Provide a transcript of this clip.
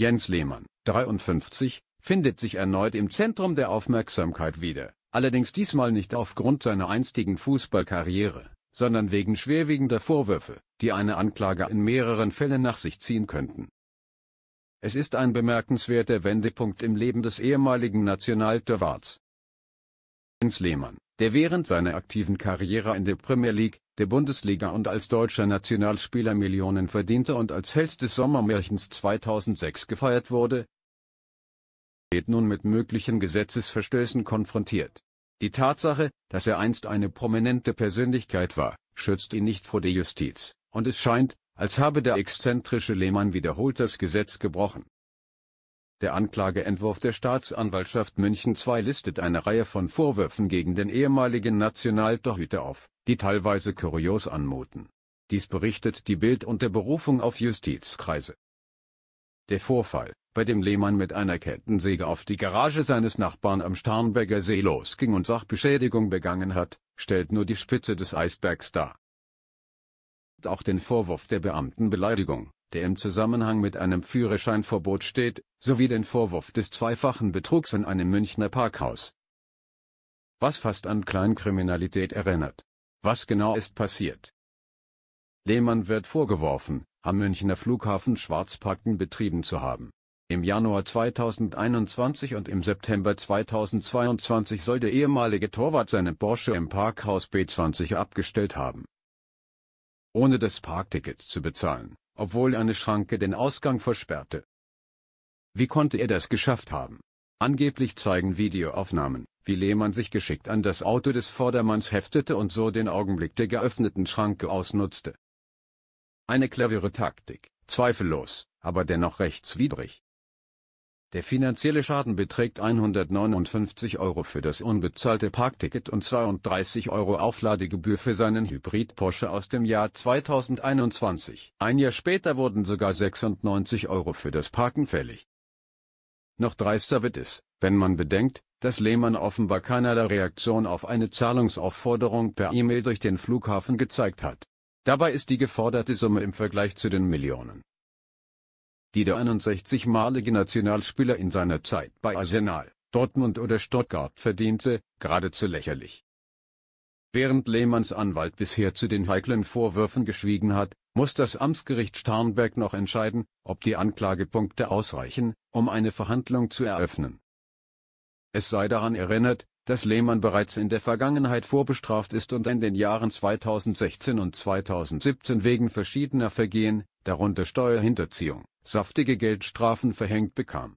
Jens Lehmann, 53, findet sich erneut im Zentrum der Aufmerksamkeit wieder, allerdings diesmal nicht aufgrund seiner einstigen Fußballkarriere, sondern wegen schwerwiegender Vorwürfe, die eine Anklage in mehreren Fällen nach sich ziehen könnten. Es ist ein bemerkenswerter Wendepunkt im Leben des ehemaligen Nationaltorwarts, Lehmann, der während seiner aktiven Karriere in der Premier League, der Bundesliga und als deutscher Nationalspieler Millionen verdiente und als Held des Sommermärchens 2006 gefeiert wurde, wird nun mit möglichen Gesetzesverstößen konfrontiert. Die Tatsache, dass er einst eine prominente Persönlichkeit war, schützt ihn nicht vor der Justiz, und es scheint, als habe der exzentrische Lehmann wiederholt das Gesetz gebrochen der Anklageentwurf der Staatsanwaltschaft München II listet eine Reihe von Vorwürfen gegen den ehemaligen Nationaltorhüter auf, die teilweise kurios anmuten. Dies berichtet die Bild unter Berufung auf Justizkreise. Der Vorfall, bei dem Lehmann mit einer Kettensäge auf die Garage seines Nachbarn am Starnberger See losging und Sachbeschädigung begangen hat, stellt nur die Spitze des Eisbergs dar auch den Vorwurf der Beamtenbeleidigung, der im Zusammenhang mit einem Führerscheinverbot steht, sowie den Vorwurf des zweifachen Betrugs in einem Münchner Parkhaus. Was fast an Kleinkriminalität erinnert. Was genau ist passiert? Lehmann wird vorgeworfen, am Münchner Flughafen Schwarzpakten betrieben zu haben. Im Januar 2021 und im September 2022 soll der ehemalige Torwart seine Porsche im Parkhaus B20 abgestellt haben ohne das Parkticket zu bezahlen, obwohl eine Schranke den Ausgang versperrte. Wie konnte er das geschafft haben? Angeblich zeigen Videoaufnahmen, wie Lehmann sich geschickt an das Auto des Vordermanns heftete und so den Augenblick der geöffneten Schranke ausnutzte. Eine clevere Taktik, zweifellos, aber dennoch rechtswidrig. Der finanzielle Schaden beträgt 159 Euro für das unbezahlte Parkticket und 32 Euro Aufladegebühr für seinen Hybrid Porsche aus dem Jahr 2021. Ein Jahr später wurden sogar 96 Euro für das Parken fällig. Noch dreister wird es, wenn man bedenkt, dass Lehmann offenbar keinerlei Reaktion auf eine Zahlungsaufforderung per E-Mail durch den Flughafen gezeigt hat. Dabei ist die geforderte Summe im Vergleich zu den Millionen die der 61-malige Nationalspieler in seiner Zeit bei Arsenal, Dortmund oder Stuttgart verdiente, geradezu lächerlich. Während Lehmanns Anwalt bisher zu den heiklen Vorwürfen geschwiegen hat, muss das Amtsgericht Starnberg noch entscheiden, ob die Anklagepunkte ausreichen, um eine Verhandlung zu eröffnen. Es sei daran erinnert, dass Lehmann bereits in der Vergangenheit vorbestraft ist und in den Jahren 2016 und 2017 wegen verschiedener Vergehen, darunter Steuerhinterziehung, saftige Geldstrafen verhängt bekam.